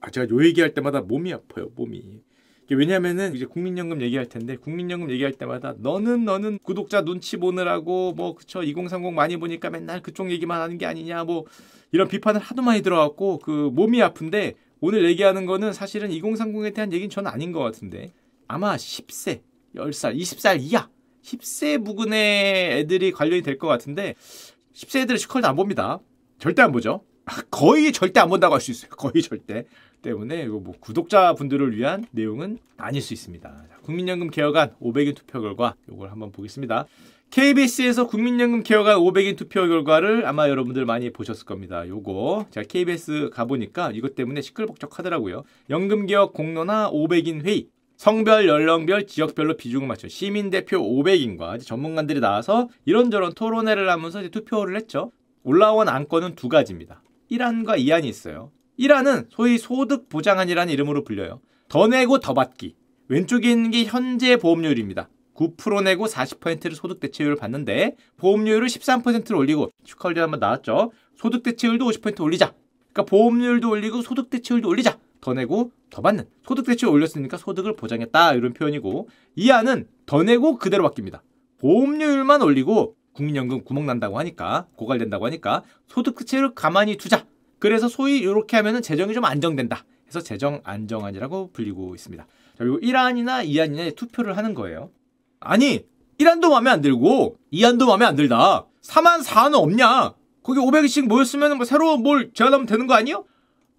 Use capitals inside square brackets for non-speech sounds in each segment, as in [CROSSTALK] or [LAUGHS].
아 제가 요 얘기할 때마다 몸이 아파요 몸이 왜냐면은 이제 국민연금 얘기할 텐데 국민연금 얘기할 때마다 너는 너는 구독자 눈치 보느라고 뭐 그쵸 2030 많이 보니까 맨날 그쪽 얘기만 하는 게 아니냐 뭐 이런 비판을 하도 많이 들어왔고 그 몸이 아픈데 오늘 얘기하는 거는 사실은 2030에 대한 얘기는 저는 아닌 것 같은데 아마 10세, 10살, 20살 이하 10세 부근의 애들이 관련이 될 것 같은데 10세 애들은 시컬도 안 봅니다. 절대 안 보죠. 아, 거의 절대 안 본다고 할 수 있어요. 거의 절대. 때문에 이거 뭐 구독자분들을 위한 내용은 아닐 수 있습니다. 자, 국민연금 개혁안 500인 투표 결과 이걸 한번 보겠습니다. KBS에서 국민연금 개혁안 500인 투표 결과를 아마 여러분들 많이 보셨을 겁니다. 요거 제가 KBS 가보니까 이것 때문에 시끌벅적하더라고요. 연금개혁 공론화 500인 회의 성별, 연령별, 지역별로 비중을 맞춘 시민대표 500인과 전문가들이 나와서 이런저런 토론회를 하면서 투표를 했죠. 올라온 안건은 두 가지입니다. 1안과 2안이 있어요. 이라는 소위 소득 보장안이라는 이름으로 불려요. 더 내고 더 받기. 왼쪽에 있는 게 현재 보험료율입니다. 9% 내고 40%를 소득 대체율을 받는데 보험료율을 13%를 올리고 축하올리 한번 나왔죠. 소득 대체율도 50% 올리자. 그러니까 보험료율도 올리고 소득 대체율도 올리자. 더 내고 더 받는. 소득 대체율 올렸으니까 소득을 보장했다. 이런 표현이고 이하는더 내고 그대로 바뀝니다. 보험료율만 올리고 국민연금 구멍난다고 하니까 고갈된다고 하니까 소득 대체율 가만히 두자. 그래서 소위 이렇게 하면은 재정이 좀 안정된다. 해서 재정 안정안이라고 불리고 있습니다. 자, 그 1안이나 2안이나 투표를 하는 거예요. 아니, 1안도 마음에 안 들고 2안도 마음에 안 들다. 4만 4안은 없냐? 거기 500씩 모였으면 뭐새로뭘 제안하면 되는 거 아니요?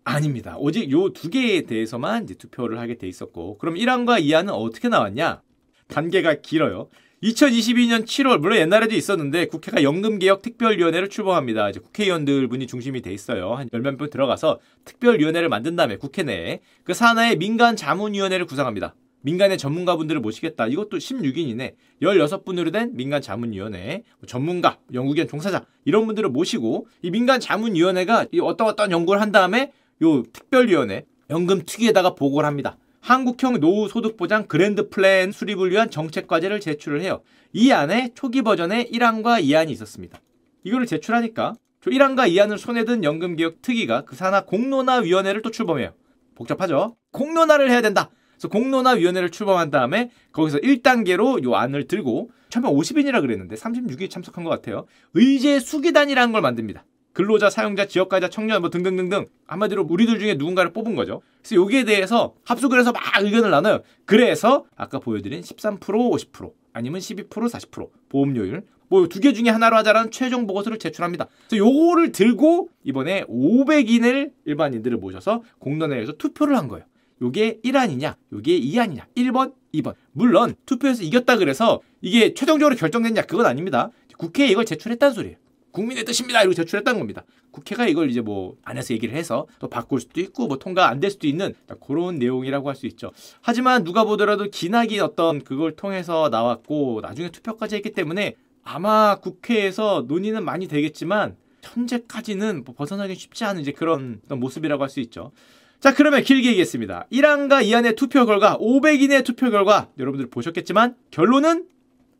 아닙니다. 오직 요 두 개에 대해서만 투표를 하게 돼 있었고 그럼 1안과 2안은 어떻게 나왔냐? 단계가 길어요. 2022년 7월 물론 옛날에도 있었는데 국회가 연금개혁 특별위원회를 출범합니다. 이제 국회의원들 분이 중심이 돼 있어요. 한 열 몇 분 들어가서 특별위원회를 만든 다음에 국회 내에 그 산하에 민간 자문위원회를 구성합니다. 민간의 전문가분들을 모시겠다. 이것도 16인이네. 16분으로 된 민간 자문위원회, 뭐 전문가, 연구기관 종사자 이런 분들을 모시고 이 민간 자문위원회가 이 어떤 어떤 연구를 한 다음에 요 특별위원회 연금 특위에다가 보고를 합니다. 한국형 노후 소득보장 그랜드 플랜 수립을 위한 정책 과제를 제출을 해요. 이 안에 초기 버전의 1안과 2안이 있었습니다. 이거를 제출하니까 저 1안과 2안을 손에 든 연금개혁 특위가 그 산하 공론화위원회를 또 출범해요. 복잡하죠? 공론화를 해야 된다. 그래서 공론화위원회를 출범한 다음에 거기서 1단계로 요 안을 들고 처음에 50인이라 그랬는데 36인이 참석한 것 같아요. 의제 수기단이라는 걸 만듭니다. 근로자, 사용자, 지역가자, 청년 뭐 등등등등 한마디로 우리들 중에 누군가를 뽑은 거죠. 그래서 여기에 대해서 합숙을 해서 막 의견을 나눠요. 그래서 아까 보여드린 13% 50% 아니면 12% 40% 보험료율 뭐 두 개 중에 하나로 하자라는 최종 보고서를 제출합니다. 그래서 요거를 들고 이번에 500인을 일반인들을 모셔서 공론회에서 투표를 한 거예요. 요게 1안이냐, 요게 2안이냐, 1번, 2번. 물론 투표에서 이겼다 그래서 이게 최종적으로 결정됐냐 그건 아닙니다. 국회에 이걸 제출했다는 소리예요. 국민의 뜻입니다. 이렇게 제출했다는 겁니다. 국회가 이걸 이제 뭐 안에서 얘기를 해서 또 바꿀 수도 있고 뭐 통과 안 될 수도 있는 그런 내용이라고 할 수 있죠. 하지만 누가 보더라도 기나기 어떤 그걸 통해서 나왔고 나중에 투표까지 했기 때문에 아마 국회에서 논의는 많이 되겠지만 현재까지는 뭐 벗어나기 쉽지 않은 이제 그런 모습이라고 할 수 있죠. 자 그러면 길게 얘기했습니다. 1안과 2안의 투표 결과 500인의 투표 결과 여러분들 보셨겠지만 결론은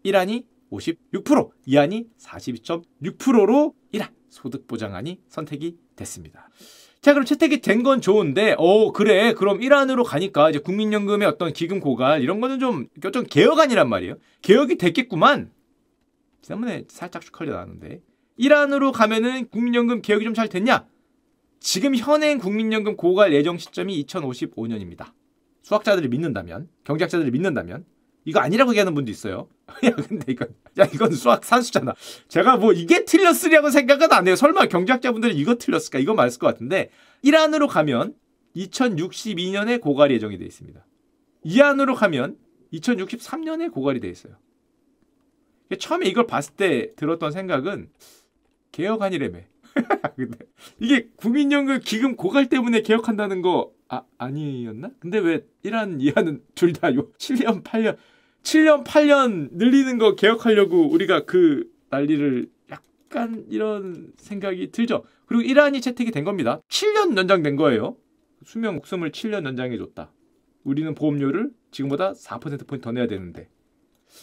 1안이 56%, 이안이 42.6%로 1안 소득 보장안이 선택이 됐습니다. 자 그럼 채택이 된 건 좋은데 어 그래 그럼 1안으로 가니까 이제 국민연금의 어떤 기금 고갈 이런 거는 좀어 개혁 안이란 말이에요. 개혁이 됐겠구만. 지난번에 살짝 축하려 나는데 1안으로 가면은 국민연금 개혁이 좀 잘 됐냐? 지금 현행 국민연금 고갈 예정 시점이 2055년입니다. 수학자들이 믿는다면, 경제학자들이 믿는다면 이거 아니라고 얘기하는 분도 있어요. [LAUGHS] 야, 근데 이건, 야, 이건 수학 산수잖아. 제가 뭐 이게 틀렸으리라고 생각은 안 해요. 설마 경제학자분들은 이거 틀렸을까? 이거 맞을 것 같은데, 1안으로 가면 2062년에 고갈 예정이 돼 있습니다. 2안으로 가면 2063년에 고갈이 돼 있어요. 처음에 이걸 봤을 때 들었던 생각은 개혁안이래매 [LAUGHS] 근데 이게 국민연금 기금 고갈 때문에 개혁한다는 거아 아니었나? 근데 왜 1안 2안은 둘다 7년 8년 7년 8년 늘리는 거 개혁하려고 우리가 그 난리를 약간 이런 생각이 들죠. 그리고 1안이 채택이 된 겁니다. 7년 연장된 거예요. 수명 목숨을 7년 연장해 줬다. 우리는 보험료를 지금보다 4%포인트 더 내야 되는데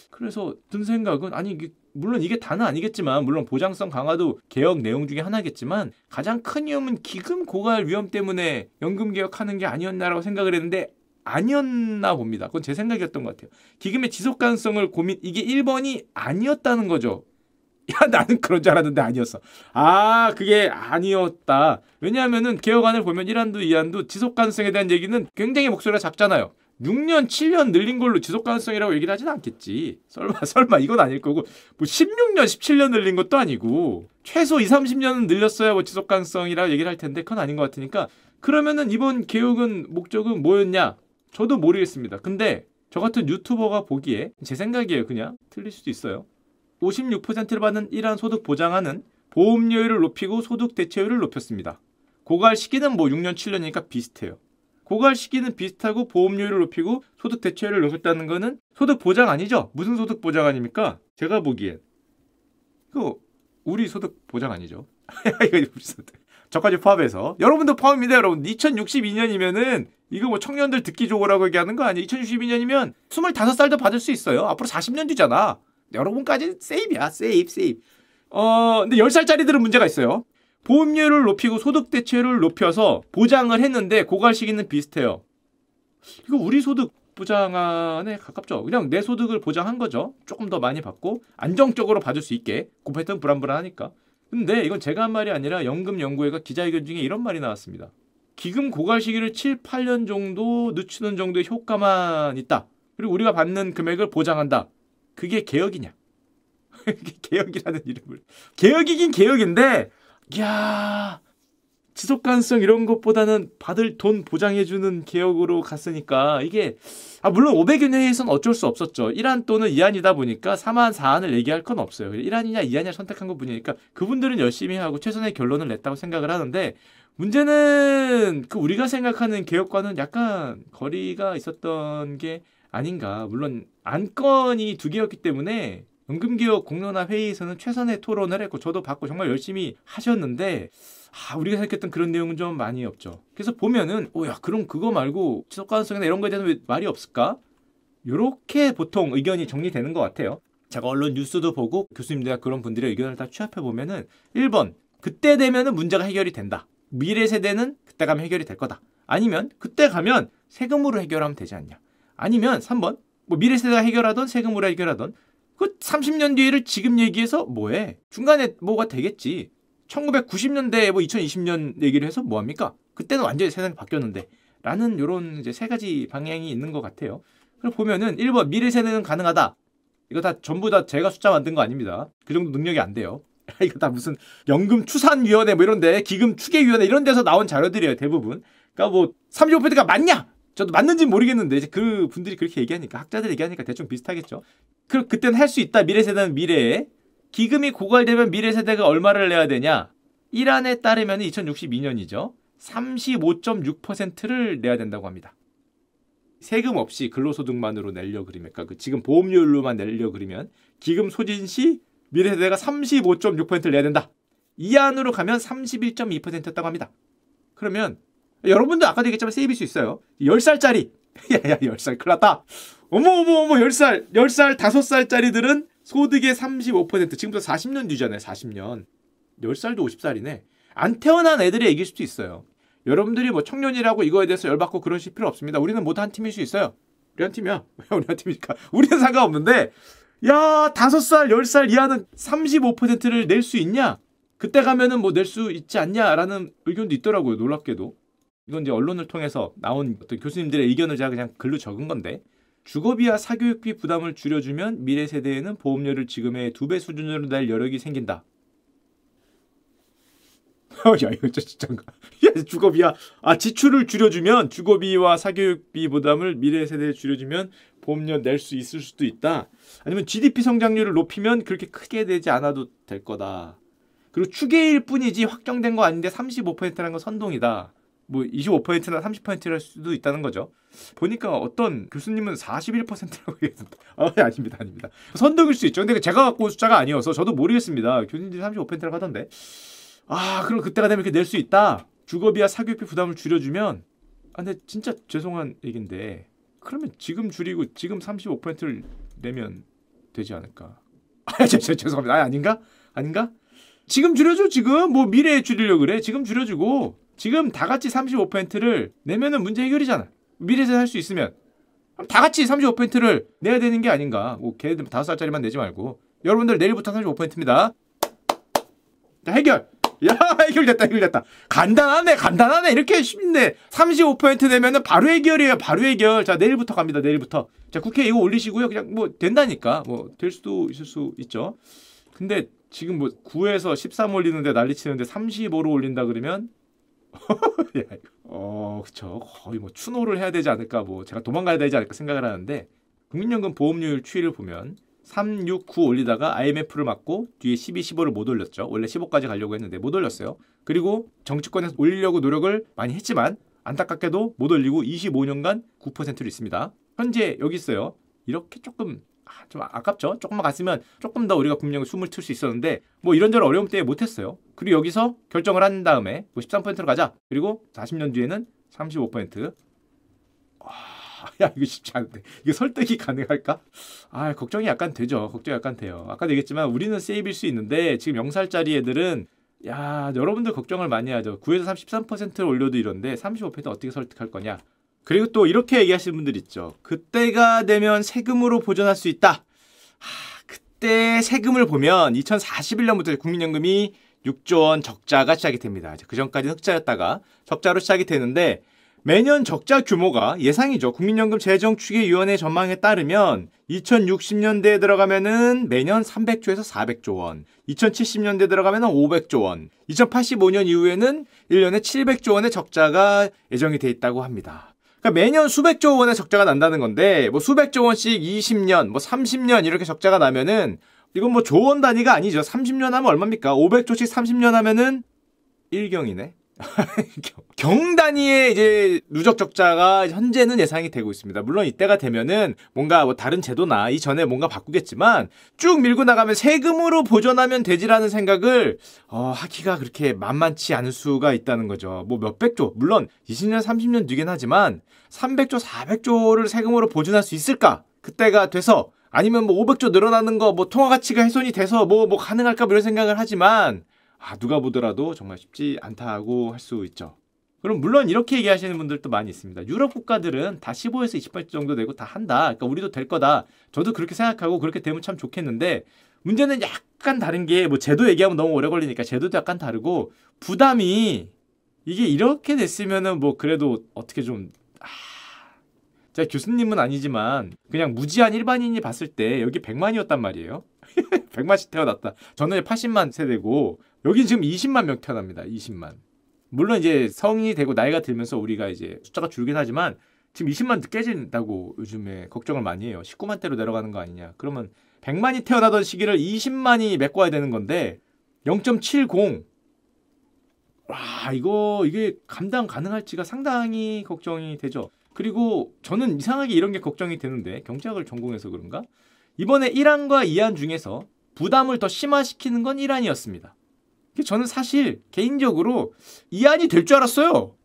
그래서 든 생각은 아니 이게 물론 이게 다는 아니겠지만 물론 보장성 강화도 개혁 내용 중에 하나겠지만 가장 큰 위험은 기금 고갈 위험 때문에 연금 개혁하는 게 아니었나라고 생각을 했는데 아니었나 봅니다. 그건 제 생각이었던 것 같아요. 기금의 지속 가능성을 고민 이게 1번이 아니었다는 거죠. [LAUGHS] 야 나는 그런 줄 알았는데 아니었어. 아 그게 아니었다. 왜냐하면은 개혁안을 보면 1안도 2안도 지속 가능성에 대한 얘기는 굉장히 목소리가 작잖아요. 6년, 7년 늘린 걸로 지속 가능성이라고 얘기를 하진 않겠지. 설마, [LAUGHS] 설마 이건 아닐 거고, 뭐 16년, 17년 늘린 것도 아니고, 최소 20, 30년은 늘렸어야 뭐 지속 가능성이라고 얘기를 할 텐데, 그건 아닌 것 같으니까, 그러면은 이번 개혁은 목적은 뭐였냐? 저도 모르겠습니다. 근데 저 같은 유튜버가 보기에, 제 생각이에요, 그냥. 틀릴 수도 있어요. 56%를 받는 일한 소득 보장하는 보험료율을 높이고 소득 대체율을 높였습니다. 고갈시기는 뭐 6년, 7년이니까 비슷해요. 고갈 시기는 비슷하고 보험료율을 높이고 소득 대체율을 높였다는 거는 소득 보장 아니죠? 무슨 소득 보장 아닙니까? 제가 보기엔 그 우리 소득 보장 아니죠? [LAUGHS] 저까지 포함해서 여러분도 포함입니다 여러분 2062년이면은 이거 뭐 청년들 듣기 좋으라고 얘기하는 거 아니에요 2062년이면 25살 도 받을 수 있어요 앞으로 40년 뒤잖아 여러분까지 세입이야 세입 세입 어 근데 10살짜리들은 문제가 있어요 보험료를 높이고 소득 대체율을 높여서 보장을 했는데 고갈 시기는 비슷해요. 이거 우리 소득 보장안에 가깝죠. 그냥 내 소득을 보장한 거죠. 조금 더 많이 받고 안정적으로 받을 수 있게 곱했던 그 불안불안하니까. 근데 이건 제가 한 말이 아니라 연금연구회가 기자회견 중에 이런 말이 나왔습니다. 기금 고갈 시기를 7, 8년 정도 늦추는 정도의 효과만 있다. 그리고 우리가 받는 금액을 보장한다. 그게 개혁이냐? [LAUGHS] 개혁이라는 이름을. 개혁이긴 개혁인데 야 지속 가능성 이런 것보다는 받을 돈 보장해주는 개혁으로 갔으니까 이게 아 물론 500인 회의에서는 어쩔 수 없었죠. 1안 또는 2안이다 보니까 3안 4안을 얘기할 건 없어요. 1안이냐 2안이냐 선택한 것 뿐이니까 그분들은 열심히 하고 최선의 결론을 냈다고 생각을 하는데 문제는 그 우리가 생각하는 개혁과는 약간 거리가 있었던 게 아닌가. 물론 안건이 두 개였기 때문에 임금기혁 공론화 회의에서는 최선의 토론을 했고 저도 받고 정말 열심히 하셨는데 아, 우리가 생각했던 그런 내용은 좀 많이 없죠. 그래서 보면은 오야 그럼 그거 말고 지속 가능성이나 이런 거에 대해서 왜 말이 없을까? 요렇게 보통 의견이 정리되는 것 같아요. 제가 언론 뉴스도 보고 교수님들과 그런 분들의 의견을 다 취합해 보면은 1번 그때 되면은 문제가 해결이 된다. 미래 세대는 그때 가면 해결이 될 거다. 아니면 그때 가면 세금으로 해결하면 되지 않냐. 아니면 3번 뭐 미래 세대가 해결하던 세금으로 해결하던 그 30년 뒤를 지금 얘기해서 뭐해? 중간에 뭐가 되겠지. 1990년대 뭐 2020년 얘기를 해서 뭐 합니까? 그때는 완전히 세상이 바뀌었는데. 라는 요런 이제 세 가지 방향이 있는 것 같아요. 그리고 보면은 1번 미래 세대는 가능하다. 이거 다 전부 다 제가 숫자 만든 거 아닙니다. 그 정도 능력이 안 돼요. [LAUGHS] 이거 다 무슨 연금 추산 위원회 뭐 이런 데 기금 추계 위원회 이런 데서 나온 자료들이에요, 대부분. 그러니까 뭐 35%가 맞냐? 저도 맞는지 모르겠는데 이제 그 분들이 그렇게 얘기하니까 학자들 얘기하니까 대충 비슷하겠죠. 그 그땐 할 수 있다. 미래 세대는 미래에. 기금이 고갈되면 미래 세대가 얼마를 내야 되냐? 1안에 따르면 2062년이죠. 35.6%를 내야 된다고 합니다. 세금 없이 근로소득만으로 내려그리면 그러니까 그 지금 보험료율로만 내려그리면 기금 소진 시 미래 세대가 35.6%를 내야 된다. 이 안으로 가면 31.2%였다고 합니다. 그러면 여러분도 아까도 얘기했지만 세입일 수 있어요. 10살짜리. 야야 10살 큰일 났다. 어머 어머 어머 10살 10살 5살짜리들은 소득의 35% 지금부터 40년 뒤잖아요 40년 10살도 50살이네 안 태어난 애들이 이길 수도 있어요 여러분들이 뭐 청년이라고 이거에 대해서 열받고 그러실 필요 없습니다 우리는 모두 한 팀일 수 있어요 우리 한 팀이야 왜 [LAUGHS] 우리 한 팀이니까 우리는 상관없는데 야 5살 10살 이하는 35%를 낼 수 있냐 그때 가면은 뭐 낼 수 있지 않냐라는 의견도 있더라고요 놀랍게도 이건 이제 언론을 통해서 나온 어떤 교수님들의 의견을 제가 그냥 글로 적은 건데 주거비와 사교육비 부담을 줄여주면 미래 세대에는 보험료를 지금의 두 배 수준으로 낼 여력이 생긴다. [LAUGHS] 야 이거 진짜인가? [LAUGHS] 야 주거비야. 아 지출을 줄여주면 주거비와 사교육비 부담을 미래 세대에 줄여주면 보험료 낼 수 있을 수도 있다. 아니면 GDP 성장률을 높이면 그렇게 크게 되지 않아도 될 거다. 그리고 추계일 뿐이지 확정된 거 아닌데 35%라는 건 선동이다. 뭐 25%나 30%일 수도 있다는 거죠. 보니까 어떤 교수님은 41%라고 [LAUGHS] 얘기했는데다 아, 아닙니다. 아닙니다. 선덕일 수 있죠. 근데 그 제가 갖고 온 숫자가 아니어서 저도 모르겠습니다. 교수님들이 35%라고 하던데. 아, 그럼 그때가 되면 이렇게 낼 수 있다. 주거비와 사교육비 부담을 줄여주면 아, 근데 진짜 죄송한 얘긴데 그러면 지금 줄이고 지금 35%를 내면 되지 않을까? 아, 제, 제, 죄송합니다. 아, 아닌가? 아닌가? 지금 줄여줘 지금 뭐 미래에 줄이려 고 그래 지금 줄여주고 지금 다 같이 35%를 내면은 문제 해결이잖아. 미래에서살수 있으면. 다 같이 35%를 내야 되는 게 아닌가. 뭐걔들 다섯 살짜리만 내지 말고. 여러분들 내일부터 35%입니다. 해결. 야 [LAUGHS] 해결됐다 해결됐다 간단하네 간단하네 이렇게 쉽네 35% 내면은 바로 해결이에요 바로 해결 자 내일부터 갑니다 내일부터 자 국회 이거 올리시고요 그냥 뭐 된다니까 뭐 될 수도 있을 수 있죠 근데 지금 뭐 9에서 13 올리는데 난리 치는데 35로 올린다 그러면 [LAUGHS] 예. 어, 그쵸. 거의 뭐 추노를 해야 되지 않을까, 뭐 제가 도망가야 되지 않을까 생각을 하는데 국민연금 보험료율 추이를 보면 3, 6, 9 올리다가 IMF를 맞고 뒤에 12, 15를 못 올렸죠. 원래 15까지 가려고 했는데 못 올렸어요. 그리고 정치권에서 올리려고 노력을 많이 했지만 안타깝게도 못 올리고 25년간 9%로 있습니다. 현재 여기 있어요. 이렇게 조금 아, 좀 아깝죠. 조금만 갔으면 조금 더 우리가 분명히 숨을 틀 수 있었는데 뭐 이런저런 어려움 때문에 못했어요. 그리고 여기서 결정을 한 다음에 뭐 13%로 가자. 그리고 40년 뒤에는 35%. 와, [LAUGHS] 야 이거 쉽지 않은데 이게 설득이 가능할까? 아 걱정이 약간 되죠. 걱정 이 약간 돼요. 아까도 얘기했지만 우리는 세입일 수 있는데 지금 0살짜리 애들은 야 여러분들 걱정을 많이 하죠. 9에서 33%를 올려도 이런데 35% 어떻게 설득할 거냐? 그리고 또 이렇게 얘기하시는 분들 있죠. 그때가 되면 세금으로 보전할 수 있다. 하, 그때 세금을 보면 2041년부터 국민연금이 6조 원 적자가 시작이 됩니다. 그 전까지 흑자였다가 적자로 시작이 되는데 매년 적자 규모가 예상이죠. 국민연금 재정추계위원회 전망에 따르면 2060년대에 들어가면은 매년 300조에서 400조 원, 2070년대 들어가면 은 500조 원, 2085년 이후에는 1년에 700조 원의 적자가 예정이 돼 있다고 합니다. 그러니까 매년 수백조 원의 적자가 난다는 건데 뭐 수백조 원씩 20년, 뭐 30년 이렇게 적자가 나면은 이건 뭐 조원 단위가 아니죠. 30년 하면 얼마입니까? 500조씩 30년 하면은 1경이네 [LAUGHS] 경단위의 이제 누적 적자가 현재는 예상이 되고 있습니다. 물론 이때가 되면은 뭔가 뭐 다른 제도나 이전에 뭔가 바꾸겠지만 쭉 밀고 나가면 세금으로 보존하면 되지라는 생각을 어, 하기가 그렇게 만만치 않을 수가 있다는 거죠. 뭐 몇백조 물론 20년 30년 뒤긴 하지만 300조 400조를 세금으로 보존할 수 있을까? 그때가 돼서 아니면 뭐 500조 늘어나는 거 뭐 통화 가치가 훼손이 돼서 뭐뭐 뭐 가능할까 뭐 이런 생각을 하지만 아, 누가 보더라도 정말 쉽지 않다고 할 수 있죠. 그럼 물론 이렇게 얘기하시는 분들도 많이 있습니다. 유럽 국가들은 다 15에서 2 8 정도 되고 다 한다. 그러니까 우리도 될 거다. 저도 그렇게 생각하고 그렇게 되면 참 좋겠는데 문제는 약간 다른 게 뭐 제도 얘기하면 너무 오래 걸리니까 제도도 약간 다르고 부담이 이게 이렇게 됐으면은 뭐 그래도 어떻게 좀 아... 제가 교수님은 아니지만 그냥 무지한 일반인이 봤을 때 여기 100만이었단 말이에요. 100만씩 [LAUGHS] 태어났다. 저는 80만 세대고 여긴 지금 20만 명 태어납니다. 20만. 물론 이제 성인이 되고 나이가 들면서 우리가 이제 숫자가 줄긴 하지만 지금 20만 늦게진다고 요즘에 걱정을 많이 해요. 19만 대로 내려가는 거 아니냐. 그러면 100만이 태어나던 시기를 20만이 메꿔야 되는 건데 0.70. 와, 이거 이게 감당 가능할지가 상당히 걱정이 되죠. 그리고 저는 이상하게 이런 게 걱정이 되는데 경제학을 전공해서 그런가? 이번에 1안과 2안 중에서 부담을 더 심화시키는 건 1안이었습니다. 그 저는 사실 개인적으로 이안이 될 줄 알았어요.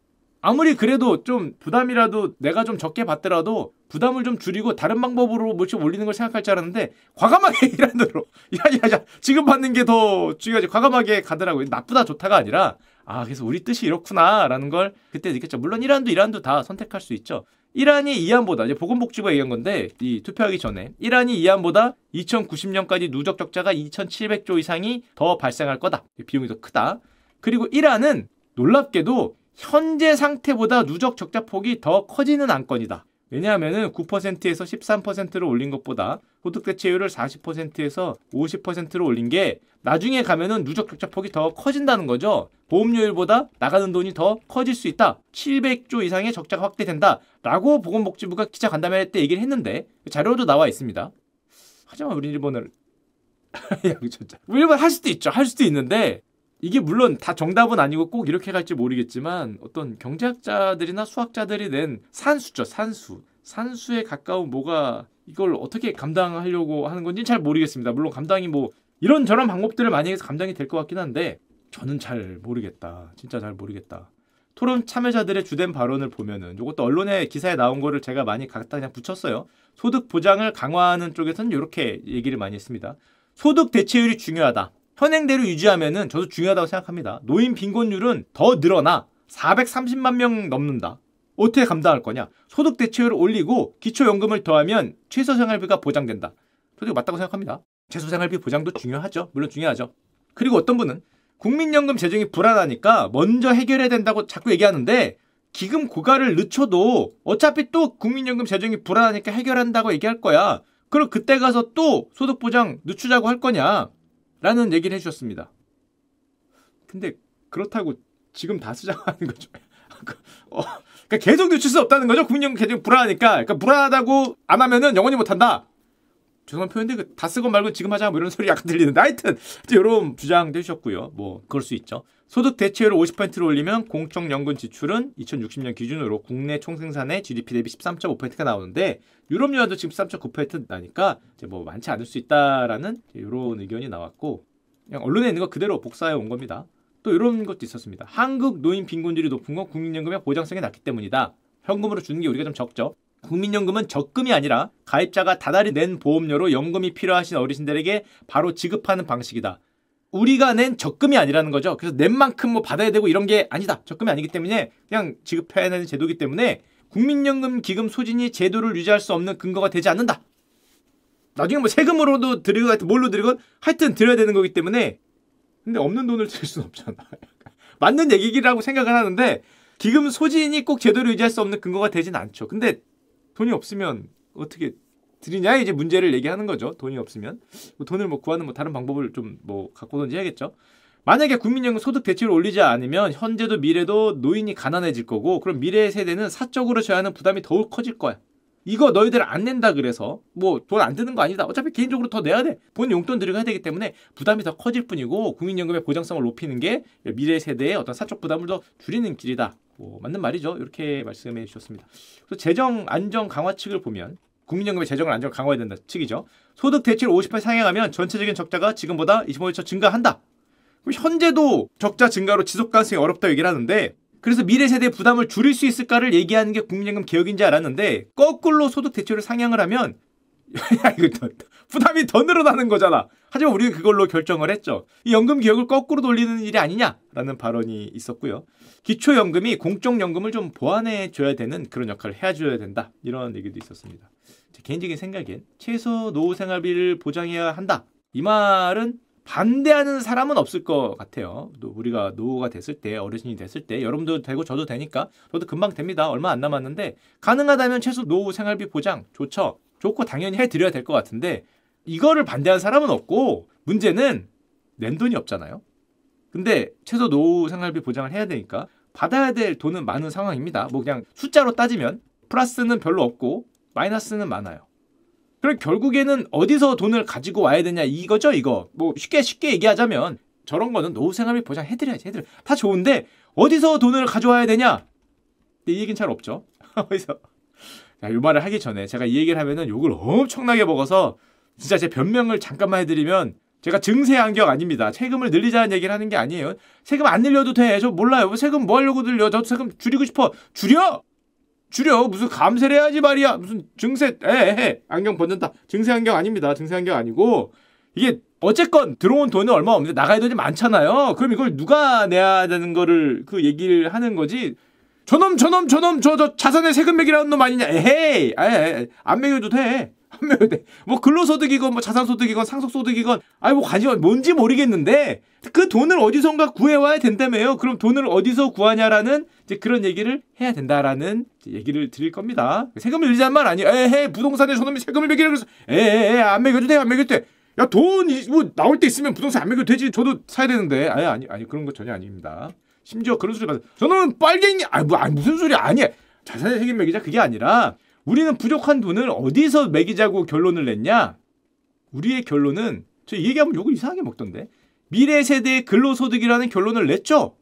아무리 그래도 좀 부담이라도 내가 좀 적게 받더라도 부담을 좀 줄이고 다른 방법으로 물좀 올리는 걸 생각할 줄 알았는데 과감하게 [LAUGHS] 이란대로 야야야 지금 받는 게 더 중요하지 과감하게 가더라고요 나쁘다 좋다가 아니라 아 그래서 우리 뜻이 이렇구나라는 걸 그때 느꼈죠 물론 이란도 이란도 다 선택할 수 있죠 이란이 이안보다 이제 보건복지부가 얘기한 건데 이 투표하기 전에 이란이 이안보다 2090년까지 누적 적자가 2,700조 이상이 더 발생할 거다. 비용이 더 크다. 그리고 이란은 놀랍게도 현재 상태보다 누적 적자 폭이 더 커지는 안건이다. 왜냐하면 9%에서 13%로 올린 것보다 소득대체율을 40%에서 50%로 올린 게 나중에 가면은 누적 적자폭이더 커진다는 거죠. 보험료율보다 나가는 돈이 더 커질 수 있다. 700조 이상의 적자가 확대된다. 라고 보건복지부가 기자간담회 때 얘기를 했는데 그 자료도 나와 있습니다. 하지만 우리 일본을 양조자. [LAUGHS] 일본 할 수도 있죠. 할 수도 있는데 이게 물론 다 정답은 아니고 꼭 이렇게 갈지 모르겠지만 어떤 경제학자들이나 수학자들이 낸 산수죠 산수 산수에 가까운 뭐가 이걸 어떻게 감당하려고 하는 건지 잘 모르겠습니다 물론 감당이 뭐 이런 저런 방법들을 많이 해서 감당이 될 것 같긴 한데 저는 잘 모르겠다 진짜 잘 모르겠다 토론 참여자들의 주된 발언을 보면은 이것도 언론의 기사에 나온 거를 제가 많이 갖다 그냥 붙였어요 소득 보장을 강화하는 쪽에서는 이렇게 얘기를 많이 했습니다 소득 대체율이 중요하다 현행대로 유지하면은 저도 중요하다고 생각합니다. 노인 빈곤율은 더 늘어나 430만 명 넘는다. 어떻게 감당할 거냐? 소득 대체율을 올리고 기초연금을 더하면 최소생활비가 보장된다. 저도 맞다고 생각합니다. 최소생활비 보장도 중요하죠. 물론 중요하죠. 그리고 어떤 분은 국민연금 재정이 불안하니까 먼저 해결해야 된다고 자꾸 얘기하는데 기금 고갈을 늦춰도 어차피 또 국민연금 재정이 불안하니까 해결한다고 얘기할 거야. 그럼 그때 가서 또 소득보장 늦추자고 할 거냐. 라는 얘기를 해주셨습니다. 근데 그렇다고 지금 다 쓰자고 하는 거죠. [LAUGHS] 어, 그러니까 계속 늦출 수 없다는 거죠. 국민연금 계속 불안하니까. 그러니까 불안하다고 안 하면은 영원히 못한다. 죄송한 표현인데 그 다쓰고 말고 지금 하자 뭐 이런 소리 약간 들리는데 하여튼 이런 주장 되셨고요. 뭐 그럴 수 있죠. 소득 대체율을 50%로 올리면 공적연금 지출은 2060년 기준으로 국내 총생산의 GDP 대비 13.5%가 나오는데 유럽연합도 지금 13.9% 나니까 이제 뭐 많지 않을 수 있다라는 이런 의견이 나왔고 그냥 언론에 있는 거 그대로 복사해 온 겁니다. 또 이런 것도 있었습니다. 한국 노인 빈곤율이 높은 건 국민연금의 보장성이 낮기 때문이다. 현금으로 주는 게 우리가 좀 적죠. 국민연금은 적금이 아니라 가입자가 다달이 낸 보험료로 연금이 필요하신 어르신들에게 바로 지급하는 방식이다. 우리가 낸 적금이 아니라는 거죠. 그래서 낸 만큼 뭐 받아야 되고 이런 게 아니다. 적금이 아니기 때문에 그냥 지급해야 되는 제도이기 때문에 국민연금 기금 소진이 제도를 유지할 수 없는 근거가 되지 않는다. 나중에 뭐 세금으로도 드리고 하여튼 뭘로 드리건 하여튼 드려야 되는 거기 때문에 근데 없는 돈을 쓸 수는 없잖아. [LAUGHS] 맞는 얘기라고 생각을 하는데 기금 소진이 꼭 제도를 유지할 수 없는 근거가 되진 않죠. 근데 돈이 없으면 어떻게 드리냐 이제 문제를 얘기하는 거죠. 돈이 없으면 뭐 돈을 뭐 구하는 뭐 다른 방법을 좀 뭐 갖고든지 해야겠죠. 만약에 국민연금 소득 대출을 올리지 않으면 현재도 미래도 노인이 가난해질 거고 그럼 미래 세대는 사적으로 져야 하는 부담이 더욱 커질 거야. 이거 너희들 안 낸다 그래서 뭐 돈 안 드는 거 아니다. 어차피 개인적으로 더 내야 돼. 본 용돈 들이고 해야 되기 때문에 부담이 더 커질 뿐이고 국민연금의 보장성을 높이는 게 미래 세대의 어떤 사적 부담을 더 줄이는 길이다. 뭐 맞는 말이죠. 이렇게 말씀해 주셨습니다. 그래서 재정 안정 강화 측을 보면 국민연금의 재정을 안정 강화해야 된다 측이죠. 소득 대체율 50% 상향하면 전체적인 적자가 지금보다 25% 증가한다. 그럼 현재도 적자 증가로 지속 가능성이 어렵다 얘기를 하는데 그래서 미래 세대 의 부담을 줄일 수 있을까를 얘기하는 게 국민연금 개혁인지 알았는데 거꾸로 소득 대출을 상향을 하면 [LAUGHS] 야 이거 부담이 더 늘어나는 거잖아. 하지만 우리는 그걸로 결정을 했죠. 이 연금 개혁을 거꾸로 돌리는 일이 아니냐라는 발언이 있었고요. 기초연금이 공적연금을 좀 보완해 줘야 되는 그런 역할을 해줘야 된다. 이런 얘기도 있었습니다. 제 개인적인 생각엔 최소 노후 생활비를 보장해야 한다. 이 말은 반대하는 사람은 없을 것 같아요. 또 우리가 노후가 됐을 때, 어르신이 됐을 때, 여러분도 되고 저도 되니까, 저도 금방 됩니다. 얼마 안 남았는데, 가능하다면 최소 노후 생활비 보장, 좋죠. 좋고 당연히 해드려야 될 것 같은데, 이거를 반대한 사람은 없고 문제는 낸 돈이 없잖아요. 근데 최소 노후 생활비 보장을 해야 되니까 받아야 될 돈은 많은 상황입니다. 뭐 그냥 숫자로 따지면 플러스는 별로 없고 마이너스는 많아요. 그럼 결국에는 어디서 돈을 가지고 와야 되냐 이거죠 이거 뭐 쉽게 쉽게 얘기하자면 저런 거는 노후 생활비 보장 해드려야지 해드려 다 좋은데 어디서 돈을 가져와야 되냐 근데 이 얘기는 잘 없죠 [LAUGHS] 그래서 자, 요 말을 하기 전에 제가 이 얘기를 하면은 욕을 엄청나게 먹어서 진짜 제 변명을 잠깐만 해드리면 제가 증세 안경 아닙니다. 세금을 늘리자는 얘기를 하는 게 아니에요. 세금 안 늘려도 돼. 저 몰라요. 뭐 세금 뭐 하려고 늘려? 저 세금 줄이고 싶어. 줄여! 줄여! 무슨 감세를 해야지 말이야. 무슨 증세, 에, 헤 안경 벗는다. 증세 안경 아닙니다. 증세 안경 아니고. 이게 어쨌건 들어온 돈은 얼마 없는데 나가야 돈이 많잖아요. 그럼 이걸 누가 내야 되는 거를 그 얘기를 하는 거지. 저놈 저놈 저놈 저 저 자산에 세금 매기라는 놈 아니냐 에헤이 에헤안 아, 아, 아. 매겨도 돼 현명유대. 뭐 근로소득이건 뭐 자산소득이건 상속소득이건 아니 뭐 관심 뭔지 모르겠는데 그 돈을 어디선가 구해와야 된다며요. 그럼 돈을 어디서 구하냐라는 이제 그런 얘기를 해야 된다라는 얘기를 드릴 겁니다. 세금을 늘리자말 아니에요. 에헤 부동산에 저놈이 세금을 매기라 그래서 에에에 안 매겨도 돼안 매겨도 돼. 야돈뭐 나올 때 있으면 부동산 안 매겨도 되지. 저도 사야 되는데 아니 아니 아니 그런 거 전혀 아닙니다. 심지어 그런 소리 받아. 저는 빨갱이 아 뭐, 아니 무슨 소리 아니에요. 자산의 세금 매기자 그게 아니라 우리는 부족한 돈을 어디서 매기자고 결론을 냈냐? 우리의 결론은 저 얘기하면 욕을 이상하게 먹던데 미래 세대의 근로소득이라는 결론을 냈죠.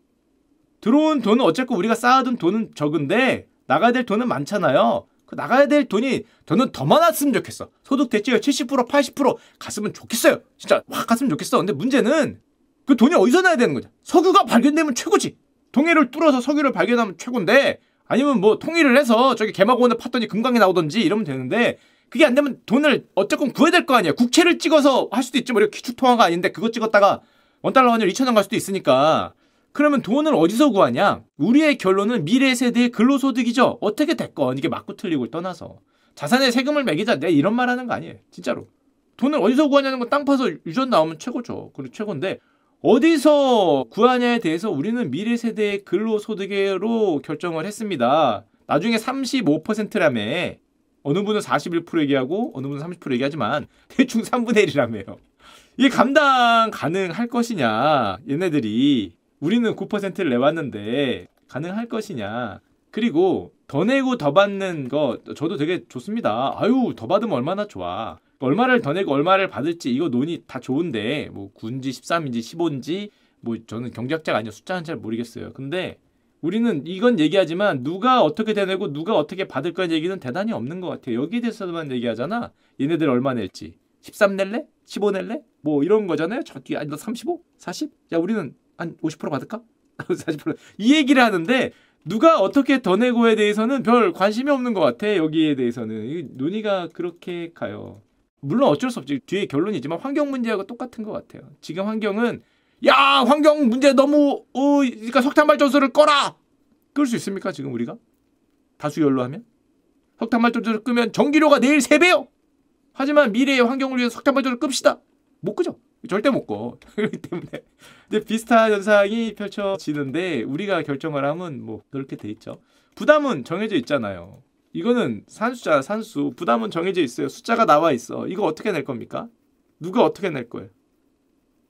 들어온 돈은 어쨌건 우리가 쌓아둔 돈은 적은데 나가야 될 돈은 많잖아요. 그 나가야 될 돈이 저는 더 많았으면 좋겠어. 소득 대체율 70% 80% 갔으면 좋겠어요. 진짜 확 갔으면 좋겠어. 근데 문제는 그 돈이 어디서 나야 되는 거죠? 석유가 발견되면 최고지. 동해를 뚫어서 석유를 발견하면 최고인데 아니면 뭐 통일을 해서 저기 개마고원에 팠더니 금강이 나오던지 이러면 되는데 그게 안 되면 돈을 어쨌건 구해야 될 거 아니에요. 국채를 찍어서 할 수도 있지. 뭐 이렇게 기축통화가 아닌데 그거 찍었다가 원달러 환율 2천원 갈 수도 있으니까. 그러면 돈을 어디서 구하냐? 우리의 결론은 미래 세대의 근로소득이죠. 어떻게 됐건 이게 맞고 틀리고 떠나서. 자산에 세금을 매기자 내 이런 말 하는 거 아니에요. 진짜로. 돈을 어디서 구하냐는 건 땅 파서 유전 나오면 최고죠. 그리고 최고인데 어디서 구하냐에 대해서 우리는 미래 세대의 근로소득으로 결정을 했습니다. 나중에 35%라며 어느 분은 41% 얘기하고 어느 분은 30% 얘기하지만 대충 3분의 1이라며요. 이게 감당 가능할 것이냐 얘네들이 우리는 9%를 내왔는데 가능할 것이냐 그리고 더 내고 더 받는 거 저도 되게 좋습니다. 아유 더 받으면 얼마나 좋아. 얼마를 더 내고 얼마를 받을지 이거 논의 다 좋은데 뭐9지 13인지 15인지 뭐 저는 경제학자가 아니어 숫자는 잘 모르겠어요. 근데 우리는 이건 얘기하지만 누가 어떻게 되내고 누가 어떻게 받을 거냐 얘기는 대단히 없는 것 같아요. 여기에 대해서만 얘기하잖아. 얘네들 얼마 낼지. 13 낼래? 15 낼래? 뭐 이런 거잖아요. 저 뒤에 아니 너 35? 40? 야 우리는 한 50% 받을까? 40%이 [LAUGHS] 얘기를 하는데 누가 어떻게 더 내고에 대해서는 별 관심이 없는 것 같아. 여기에 대해서는 논의가 그렇게 가요. 물론 어쩔 수 없지. 뒤에 결론이지만 환경 문제하고 똑같은 것 같아요. 지금 환경은 야 환경 문제 너무 어, 그러니까 석탄 발전소를 꺼라. 끌 수 있습니까 지금 우리가 다수열로 하면 석탄 발전소를 끄면 전기료가 내일 세 배요. 하지만 미래의 환경을 위해서 석탄 발전소를 끕시다. 못 끄죠. 절대 못 꺼. [LAUGHS] 그렇기 때문에 근데 비슷한 현상이 펼쳐지는데 우리가 결정을 하면 뭐 그렇게 돼 있죠. 부담은 정해져 있잖아요. 이거는 산수자 산수 부담은 정해져 있어요. 숫자가 나와 있어. 이거 어떻게 낼 겁니까? 누가 어떻게 낼 거예요?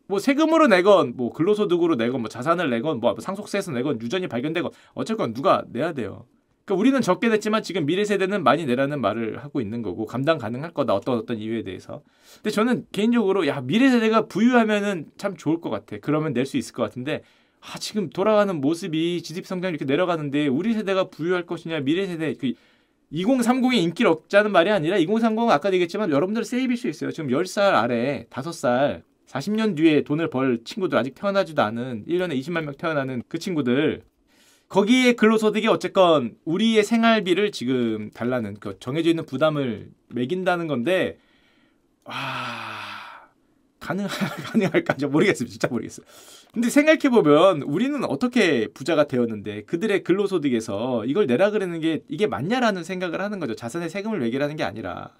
뭐 세금으로 내건 뭐 근로소득으로 내건 뭐 자산을 내건 뭐 상속세에서 내건 유전이 발견되건 어쨌건 누가 내야 돼요. 그러니까 우리는 적게 냈지만 지금 미래 세대는 많이 내라는 말을 하고 있는 거고 감당 가능할 거다 어떤 어떤 이유에 대해서. 근데 저는 개인적으로 야 미래 세대가 부유하면은 참 좋을 것 같아. 그러면 낼 수 있을 것 같은데 아 지금 돌아가는 모습이 지집 성장 이렇게 내려가는데 우리 세대가 부유할 것이냐 미래 세대 그2 0 3 0이 인기를 얻자는 말이 아니라 2030은 아까 도 얘기했지만 여러분들 세입일 수 있어요. 지금 10살 아래 5살 40년 뒤에 돈을 벌 친구들 아직 태어나지도 않은 1년에 20만 명 태어나는 그 친구들 거기에 근로소득이 어쨌건 우리의 생활비를 지금 달라는 그 정해져 있는 부담을 매긴다는 건데 와 가능 할 [LAUGHS] 가능할까요? 모르겠습니다. 진짜 모르겠어요. 근데 생각해 보면 우리는 어떻게 부자가 되었는데 그들의 근로소득에서 이걸 내라 그러는 게 이게 맞냐라는 생각을 하는 거죠. 자산의 세금을 매기라는 게 아니라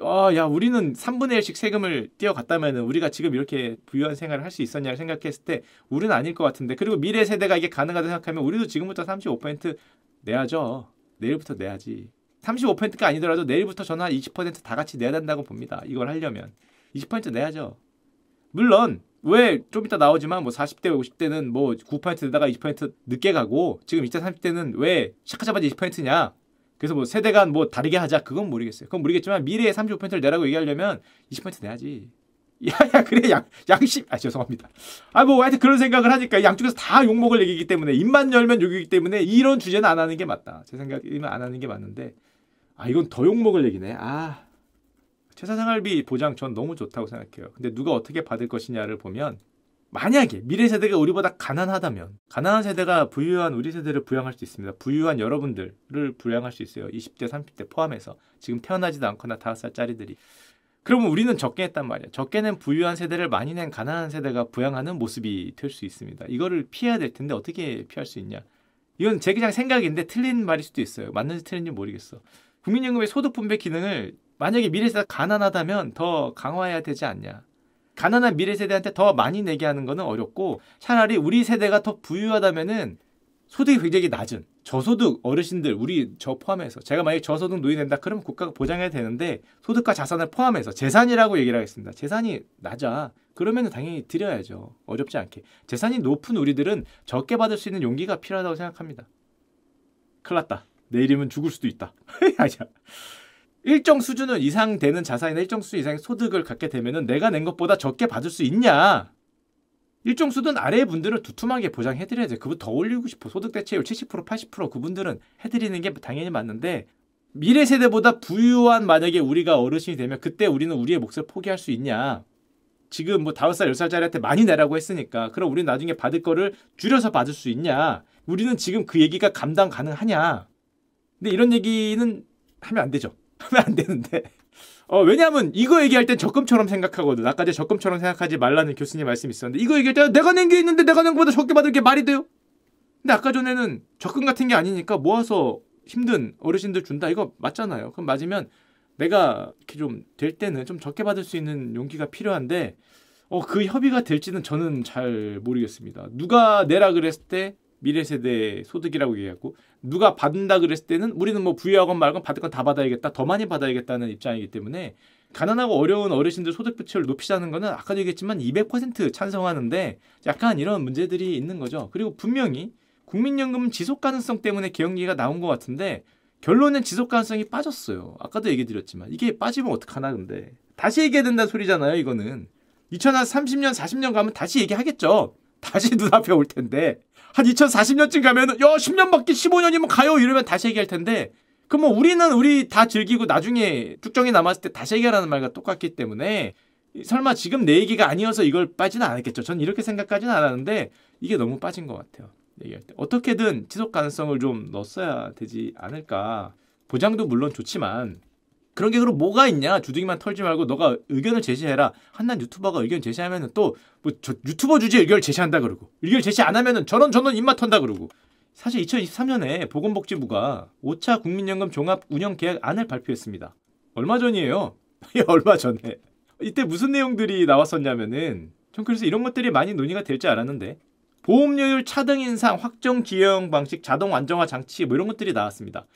아, 야, 우리는 3분의 1씩 세금을 떼어갔다면 우리가 지금 이렇게 부유한 생활을 할 수 있었냐를 생각했을 때 우리는 아닐 것 같은데 그리고 미래 세대가 이게 가능하다 생각하면 우리도 지금부터 35% 내야죠. 내일부터 내야지. 35%가 아니더라도 내일부터 전화 2 0 다 같이 내야 된다고 봅니다. 이걸 하려면 20% 내야죠. 물론 왜 좀 이따 나오지만 뭐 40대 50대는 뭐 9%대다가 20% 늦게 가고 지금 20대 30대는 왜 시작하자마자 20%냐 그래서 뭐 세대 간뭐 다르게 하자 그건 모르겠어요. 그건 모르겠지만 미래의 35%를 내라고 얘기하려면 20% 내야지. 야야 [LAUGHS] 그래 양 양심 아 죄송합니다. 아 뭐 하여튼 그런 생각을 하니까 양쪽에서 다 욕먹을 얘기이기 때문에 입만 열면 욕이기 때문에 이런 주제는 안 하는 게 맞다. 제 생각이면 안 하는 게 맞는데 아 이건 더 욕먹을 얘기네. 아 최사생활비 보장 전 너무 좋다고 생각해요. 근데 누가 어떻게 받을 것이냐를 보면 만약에 미래 세대가 우리보다 가난하다면 가난한 세대가 부유한 우리 세대를 부양할 수 있습니다. 부유한 여러분들을 부양할 수 있어요. 20대, 30대 포함해서 지금 태어나지도 않거나 5살짜리들이 그러면 우리는 적게 했단 말이야. 적게 는 부유한 세대를 많이 낸 가난한 세대가 부양하는 모습이 될 수 있습니다. 이거를 피해야 될 텐데 어떻게 피할 수 있냐? 이건 제 그냥 생각인데 틀린 말일 수도 있어요. 맞는지 틀린지 모르겠어. 국민연금의 소득 분배 기능을 만약에 미래세대가 가난하다면 더 강화해야 되지 않냐. 가난한 미래세대한테 더 많이 내게 하는 거는 어렵고 차라리 우리 세대가 더 부유하다면은 소득이 굉장히 낮은 저소득 어르신들 우리 저 포함해서 제가 만약에 저소득 노인 된다 그러면 국가가 보장해야 되는데 소득과 자산을 포함해서 재산이라고 얘기를 하겠습니다. 재산이 낮아 그러면 당연히 드려야죠. 어렵지 않게 재산이 높은 우리들은 적게 받을 수 있는 용기가 필요하다고 생각합니다. 클났다 내일이면 죽을 수도 있다. [LAUGHS] 아니야. 일정 수준은 이상 되는 자산이나 일정 수 이상의 소득을 갖게 되면은 내가 낸 것보다 적게 받을 수 있냐? 일정 수준 아래 의 분들은 두툼하게 보장해드려야 돼. 그분 더 올리고 싶어. 소득 대체율 70% 80% 그분들은 해드리는 게 당연히 맞는데 미래 세대보다 부유한 만약에 우리가 어르신이 되면 그때 우리는 우리의 몫을 포기할 수 있냐? 지금 뭐 다섯 살, 열 살짜리한테 많이 내라고 했으니까 그럼 우리 나중에 받을 거를 줄여서 받을 수 있냐? 우리는 지금 그 얘기가 감당 가능하냐? 근데 이런 얘기는 하면 안 되죠. 하면 안 되는데. 어, 왜냐하면 이거 얘기할 땐 적금처럼 생각하거든. 아까 제 적금처럼 생각하지 말라는 교수님 말씀이 있었는데 이거 얘기할 때 내가 낸 게 있는데 내가 낸 것보다 적게 받을 게 말이 돼요? 근데 아까 전에는 적금 같은 게 아니니까 모아서 힘든 어르신들 준다 이거 맞잖아요. 그럼 맞으면 내가 이렇게 좀 될 때는 좀 적게 받을 수 있는 용기가 필요한데 어, 그 협의가 될지는 저는 잘 모르겠습니다. 누가 내라 그랬을 때 미래 세대 소득이라고 얘기했고 누가 받는다 그랬을 때는 우리는 뭐 부여하건 말건 받을 건 다 받아야겠다. 더 많이 받아야겠다는 입장이기 때문에 가난하고 어려운 어르신들 소득 비율을 높이자는 거는 아까도 얘기했지만 200% 찬성하는데 약간 이런 문제들이 있는 거죠. 그리고 분명히 국민연금 지속 가능성 때문에 개혁기가 나온 것 같은데 결론은 지속 가능성이 빠졌어요. 아까도 얘기 드렸지만 이게 빠지면 어떡하나 근데 다시 얘기해야 된다는 소리잖아요. 이거는 2030년 40년 가면 다시 얘기하겠죠. 다시 [LAUGHS] 눈앞에 올 텐데 한 2040년쯤 가면은 야 10년밖에 15년이면 가요 이러면 다시 얘기할 텐데 그뭐 우리는 우리 다 즐기고 나중에 쭉정이 남았을 때 다시 얘기하라는 말과 똑같기 때문에 설마 지금 내 얘기가 아니어서 이걸 빠지는 않았겠죠. 전 이렇게 생각까지는 않았는데 이게 너무 빠진 것 같아요. 얘기할 때 어떻게든 지속 가능성을 좀 넣었어야 되지 않을까. 보장도 물론 좋지만 그런 게 그럼 뭐가 있냐? 주둥이만 털지 말고 너가 의견을 제시해라. 한낱 유튜버가 의견 제시하면은 또 뭐 유튜버 주제 의견을 제시한다 그러고 의견 제시 안 하면은 저런 저런 입맛 턴다 그러고 사실 2023년에 보건복지부가 5차 국민연금 종합 운영 계획 안을 발표했습니다. 얼마 전이에요. [LAUGHS] 예, 얼마 전에 이때 무슨 내용들이 나왔었냐면은 전 그래서 이런 것들이 많이 논의가 될 줄 알았는데 보험료율 차등 인상 확정 기여형 방식 자동 안정화 장치 뭐 이런 것들이 나왔습니다.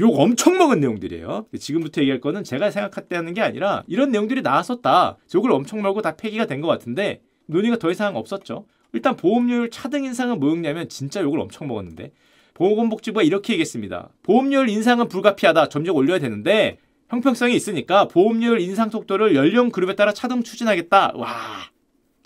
욕 엄청 먹은 내용들이에요. 지금부터 얘기할 거는 제가 생각했다는 게 아니라 이런 내용들이 나왔었다. 욕을 엄청 먹고 다 폐기가 된 것 같은데 논의가 더 이상 없었죠. 일단 보험료율 차등 인상은 뭐였냐면 진짜 욕을 엄청 먹었는데 보건복지부가 이렇게 얘기했습니다. 보험료율 인상은 불가피하다. 점점 올려야 되는데 형평성이 있으니까 보험료율 인상 속도를 연령 그룹에 따라 차등 추진하겠다. 와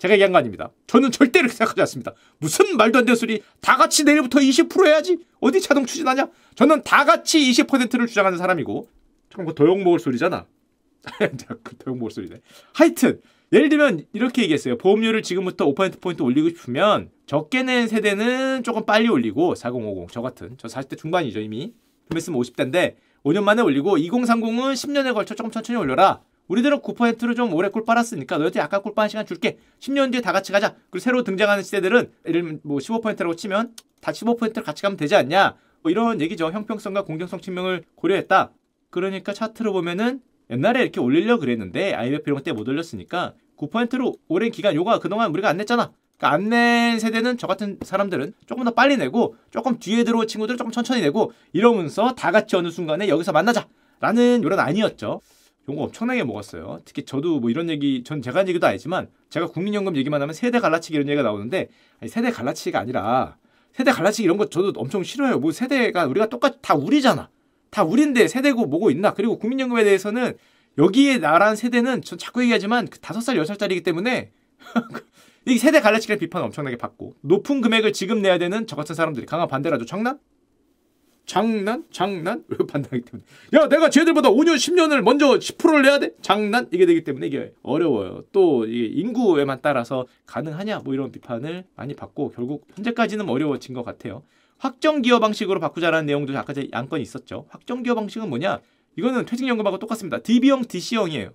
제가 얘기한 거 아닙니다. 저는 절대 이렇게 생각하지 않습니다. 무슨 말도 안 되는 소리. 다 같이 내일부터 20% 해야지. 어디 자동 추진하냐? 저는 다 같이 20%를 주장하는 사람이고. 잠깐 그 도용 먹을 소리잖아. [LAUGHS] 그 도용 먹을 소리네. 하여튼 예를 들면 이렇게 얘기했어요. 보험료를 지금부터 5%포인트 올리고 싶으면 적게 낸 세대는 조금 빨리 올리고 4050저 같은 저 40대 중반이죠 이미. 그랬으면 50대인데 5년 만에 올리고 2030은 10년에 걸쳐 조금 천천히 올려라. 우리들은 9%로 좀 오래 꿀 빨았으니까 너희한테 약간 꿀 빠는 시간 줄게. 10년 뒤에 다 같이 가자. 그리고 새로 등장하는 시대들은 예를 뭐 15%라고 치면 다 15%로 같이 가면 되지 않냐. 뭐 이런 얘기죠. 형평성과 공정성 측면을 고려했다. 그러니까 차트를 보면은 옛날에 이렇게 올리려고 그랬는데 IMF 이런 때못 올렸으니까 9%로 오랜 기간 요가 그동안 우리가 안 냈잖아. 그 그러니까 안낸 세대는 저 같은 사람들은 조금 더 빨리 내고 조금 뒤에 들어온 친구들 조금 천천히 내고 이러면서 다 같이 어느 순간에 여기서 만나자 라는 요런 아니었죠. 이거 엄청나게 먹었어요. 특히 저도 뭐 이런 얘기 전 제가 한 얘기도 아니지만 제가 국민연금 얘기만 하면 세대 갈라치기 이런 얘기가 나오는데 아니, 세대 갈라치기가 아니라 세대 갈라치기 이런 거 저도 엄청 싫어요. 뭐 세대가 우리가 똑같이 다 우리잖아. 다 우린데 세대고 뭐고 있나. 그리고 국민연금에 대해서는 여기에 나란 세대는 전 자꾸 얘기하지만 그 5살, 6살짜리이기 때문에 [LAUGHS] 이 세대 갈라치기를 비판 을 엄청나게 받고 높은 금액을 지금 내야 되는 저 같은 사람들이 강한 반대라죠. 청남? 장난? 장난? 왜 [LAUGHS] 반대하기 때문에. 야, 내가 쟤들보다 5년, 10년을 먼저 10%를 내야 돼? 장난? 이게 되기 때문에 이게 어려워요. 또, 이게 인구에만 따라서 가능하냐? 뭐 이런 비판을 많이 받고, 결국 현재까지는 어려워진 것 같아요. 확정 기여 방식으로 바꾸자라는 내용도 아까 양건이 있었죠. 확정 기여 방식은 뭐냐? 이거는 퇴직연금하고 똑같습니다. DB형, DC형이에요.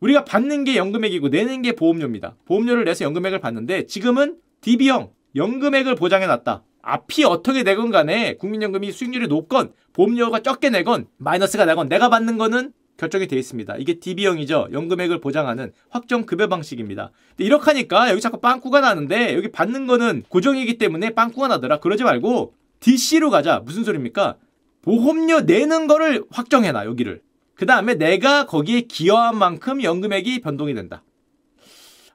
우리가 받는 게 연금액이고 내는 게 보험료입니다. 보험료를 내서 연금액을 받는데 지금은 DB형, 연금액을 보장해 놨다. 앞이 어떻게 되건 간에 국민연금이 수익률이 높건 보험료가 적게 내건 마이너스가 나건 내가 받는 거는 결정이 돼 있습니다. 이게 DB형이죠. 연금액을 보장하는 확정 급여 방식입니다. 근데 이렇게 하니까 여기 자꾸 빵꾸가 나는데 여기 받는 거는 고정이기 때문에 빵꾸가 나더라. 그러지 말고 DC로 가자. 무슨 소리입니까? 보험료 내는 거를 확정해놔 여기를. 그 다음에 내가 거기에 기여한 만큼 연금액이 변동이 된다.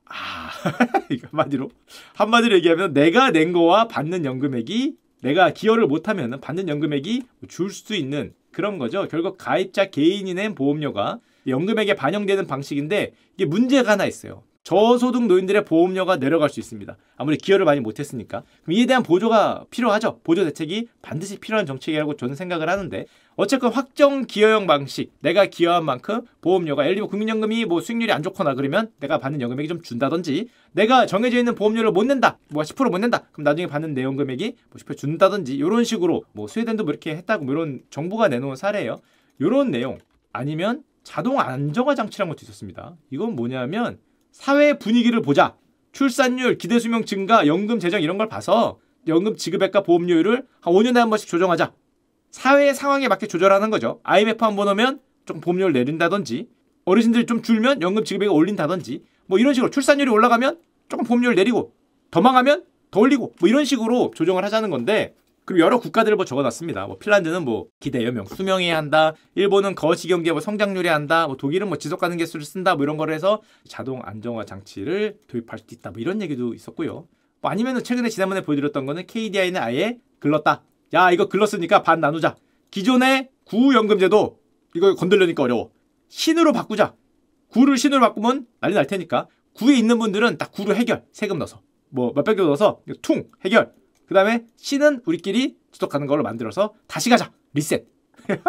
아, [LAUGHS] 한마디로 한마디로 얘기하면 내가 낸 거와 받는 연금액이 내가 기여를 못하면 받는 연금액이 줄 수 있는 그런 거죠. 결국 가입자 개인이 낸 보험료가 연금액에 반영되는 방식인데 이게 문제가 하나 있어요. 저소득 노인들의 보험료가 내려갈 수 있습니다. 아무리 기여를 많이 못했으니까. 그럼 이에 대한 보조가 필요하죠. 보조 대책이 반드시 필요한 정책이라고 저는 생각을 하는데 어쨌건 확정 기여형 방식 내가 기여한 만큼 보험료가 예를 들면 국민연금이 뭐 수익률이 안 좋거나 그러면 내가 받는 연금액이 좀 준다든지 내가 정해져 있는 보험료를 못 낸다 뭐 10%못 낸다 그럼 나중에 받는 내 연금액이 뭐 10% 준다든지 이런 식으로 뭐 스웨덴도 뭐 이렇게 했다고 뭐 이런 정부가 내놓은 사례예요 이런 내용 아니면 자동 안정화 장치라는 것도 있었습니다 이건 뭐냐면 사회 분위기를 보자. 출산율, 기대수명 증가, 연금 재정 이런 걸 봐서 연금 지급액과 보험료율을 한 5년에 한 번씩 조정하자. 사회 상황에 맞게 조절하는 거죠. IMF 한번 오면 조금 보험료를 내린다든지 어르신들이 좀 줄면 연금 지급액을 올린다든지 뭐 이런 식으로 출산율이 올라가면 조금 보험료를 내리고 더 망하면 더 올리고 뭐 이런 식으로 조정을 하자는 건데 그리고 여러 국가들을 뭐 적어놨습니다. 뭐 핀란드는 뭐 기대 여명 수명해야 한다. 일본은 거시 경제 뭐 성장률이 한다. 뭐 독일은 뭐 지속 가능 개수를 쓴다. 뭐 이런 거를 해서 자동 안정화 장치를 도입할 수 있다. 뭐 이런 얘기도 있었고요. 뭐 아니면은 최근에 지난번에 보여드렸던 거는 KDI는 아예 글렀다. 야 이거 글렀으니까 반 나누자. 기존의 구연금제도 이거 건들려니까 어려워. 신으로 바꾸자. 구를 신으로 바꾸면 난리 날 테니까 구에 있는 분들은 딱 구로 해결 세금 넣어서 뭐 몇백 개 넣어서 퉁 해결 그 다음에 C는 우리끼리 지속하는 걸로 만들어서 다시 가자. 리셋. [LAUGHS]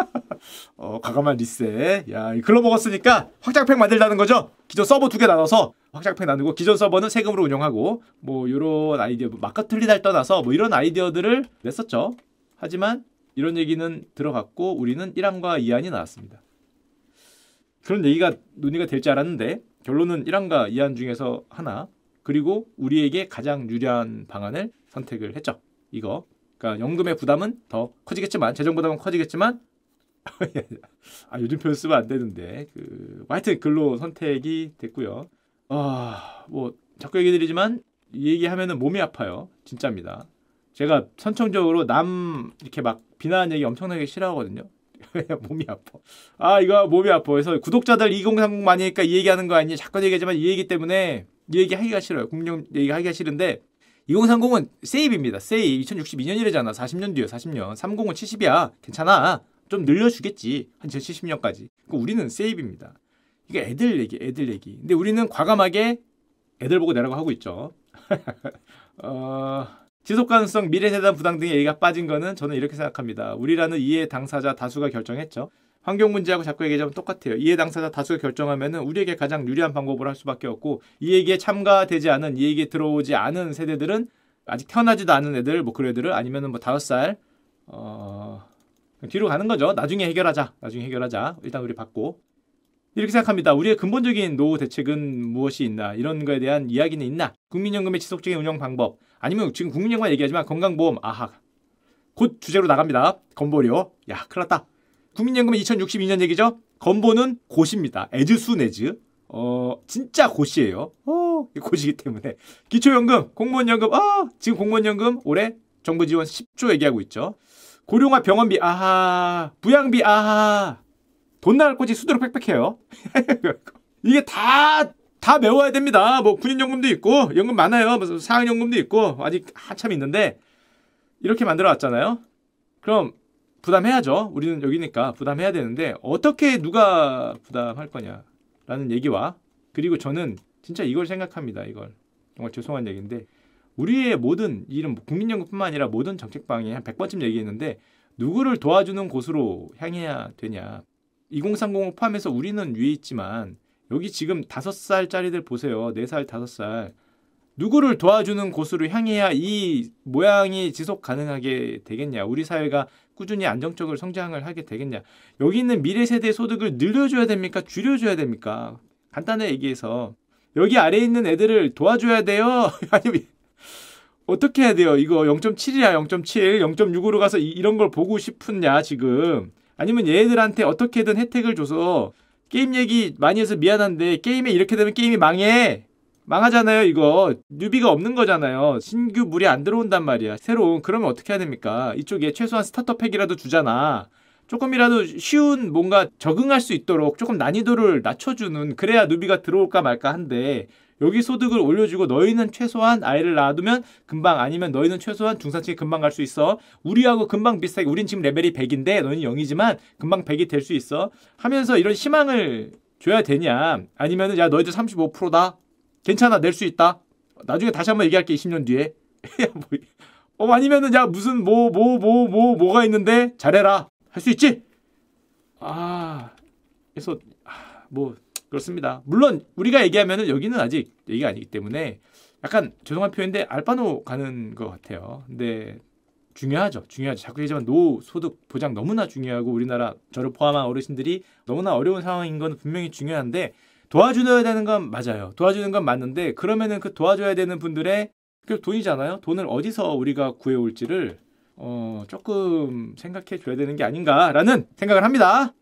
어, 과감한 리셋. 야, 글로 먹었으니까 확장팩 만들자는 거죠. 기존 서버 두 개 나눠서 확장팩 나누고 기존 서버는 세금으로 운영하고 뭐 이런 아이디어, 뭐 마카틀리달 떠나서 뭐 이런 아이디어들을 냈었죠. 하지만 이런 얘기는 들어갔고 우리는 1항과2항이 나왔습니다. 그런 얘기가 논의가 될 줄 알았는데 결론은 1항과2항 중에서 하나 그리고 우리에게 가장 유리한 방안을 선택을 했죠. 이거. 그러니까 연금의 부담은 더 커지겠지만 재정 부담은 커지겠지만 [LAUGHS] 아 요즘 표현 쓰면 안 되는데 그 하여튼 글로 선택이 됐고요. 아 뭐 자꾸 얘기 드리지만 얘기하면은 몸이 아파요. 진짜입니다. 제가 선천적으로 남 이렇게 막비난 얘기 엄청나게 싫어하거든요. [LAUGHS] 몸이 아파. 아 이거 몸이 아파. 그래서 구독자들 2030 많이 니까 이 얘기하는 거아니냐 자꾸 얘기하지만 이 얘기 때문에 이 얘기 하기가 싫어요. 공룡 얘기 하기가 싫은데 2030은 세입입니다. 세입 2062년이래잖아. 40년 뒤에 40년. 30은 70이야. 괜찮아. 좀 늘려주겠지. 한 70년까지. 그 우리는 세입입니다. 이게 애들 얘기, 애들 얘기. 근데 우리는 과감하게 애들 보고 내라고 하고 있죠. [LAUGHS] 어... 지속 가능성, 미래 세단 부담 등의 얘기가 빠진 거는 저는 이렇게 생각합니다. 우리라는 이해 당사자 다수가 결정했죠. 환경 문제하고 자꾸 얘기하자면 똑같아요. 이해 당사자 다수가 결정하면은 우리에게 가장 유리한 방법으로 할 수밖에 없고 이 얘기에 참가되지 않은 이 얘기에 들어오지 않은 세대들은 아직 태어나지도 않은 애들 뭐그 애들을 아니면은 뭐 다섯 살 어... 뒤로 가는 거죠. 나중에 해결하자. 나중에 해결하자. 일단 우리 받고 이렇게 생각합니다. 우리의 근본적인 노후 대책은 무엇이 있나? 이런 거에 대한 이야기는 있나? 국민연금의 지속적인 운영 방법. 아니면 지금 국민연금 얘기하지만 건강보험. 아하. 곧 주제로 나갑니다. 건보료. 야, 큰일 났다. 국민연금은 2062년 얘기죠. 건보는 고시입니다. 에즈수 네즈 어, 진짜 고시예요. 어, 고시기 때문에. 기초연금, 공무원연금, 아, 지금 공무원연금 올해 정부 지원 10조 얘기하고 있죠. 고령화 병원비, 아하, 부양비, 아하. 돈 나갈 꼬지 수두룩 팩팩해요 [LAUGHS] 이게 다, 다 메워야 됩니다. 뭐, 군인연금도 있고, 연금 많아요. 무슨 뭐 사학연금도 있고, 아직 한참 있는데, 이렇게 만들어 왔잖아요. 그럼 부담해야죠. 우리는 여기니까 부담해야 되는데 어떻게 누가 부담할 거냐라는 얘기와 그리고 저는 진짜 이걸 생각합니다. 이걸 정말 죄송한 얘기인데 우리의 모든 이런 국민연금뿐만 아니라 모든 정책 방향이 한 100번쯤 얘기했는데 누구를 도와주는 곳으로 향해야 되냐. 2030을 포함해서 우리는 위에 있지만 여기 지금 5 살짜리들 보세요. 4살5살 누구를 도와주는 곳으로 향해야 이 모양이 지속 가능하게 되겠냐. 우리 사회가 꾸준히 안정적으로 성장을 하게 되겠냐. 여기 있는 미래 세대 소득을 늘려줘야 됩니까? 줄여줘야 됩니까? 간단히 얘기해서 여기 아래에 있는 애들을 도와줘야 돼요? [LAUGHS] 아니면 어떻게 해야 돼요? 이거 0.7이야, 0.7, 0.6으로 가서 이, 이런 걸 보고 싶은냐 지금? 아니면 얘들한테 어떻게든 혜택을 줘서 게임 얘기 많이 해서 미안한데 게임에 이렇게 되면 게임이 망해. 망하잖아요, 이거. 뉴비가 없는 거잖아요. 신규 물이 안 들어온단 말이야. 새로운. 그러면 어떻게 해야 됩니까? 이쪽에 최소한 스타터 팩이라도 주잖아. 조금이라도 쉬운 뭔가 적응할 수 있도록 조금 난이도를 낮춰주는 그래야 누비가 들어올까 말까 한데 여기 소득을 올려주고 너희는 최소한 아이를 낳아두면 금방 아니면 너희는 최소한 중산층에 금방 갈 수 있어 우리하고 금방 비슷하게 우린 지금 레벨이 100인데 너희는 0이지만 금방 100이 될 수 있어 하면서 이런 희망을 줘야 되냐 아니면은 야 너희들 35%다 괜찮아 낼 수 있다. 나중에 다시 한번 얘기할게 20년 뒤에. [LAUGHS] 어 아니면은 야 무슨 뭐뭐뭐뭐 뭐, 뭐, 뭐, 뭐 가 있는데 잘해라 할 수 있지. 아 그래서 아, 뭐 그렇습니다. 물론 우리가 얘기하면은 여기는 아직 얘기가 아니기 때문에 약간 죄송한 표현인데 알바노 가는 것 같아요. 근데 중요하죠. 중요하죠. 자꾸 얘기하지만 노후 소득 보장 너무나 중요하고 우리나라 저를 포함한 어르신들이 너무나 어려운 상황인 건 분명히 중요한데 도와주어야 되는 건 맞아요. 도와주는 건 맞는데 그러면은 그 도와줘야 되는 분들의 그 돈이잖아요. 돈을 어디서 우리가 구해올지를 어, 조금 생각해 줘야 되는 게 아닌가라는 생각을 합니다.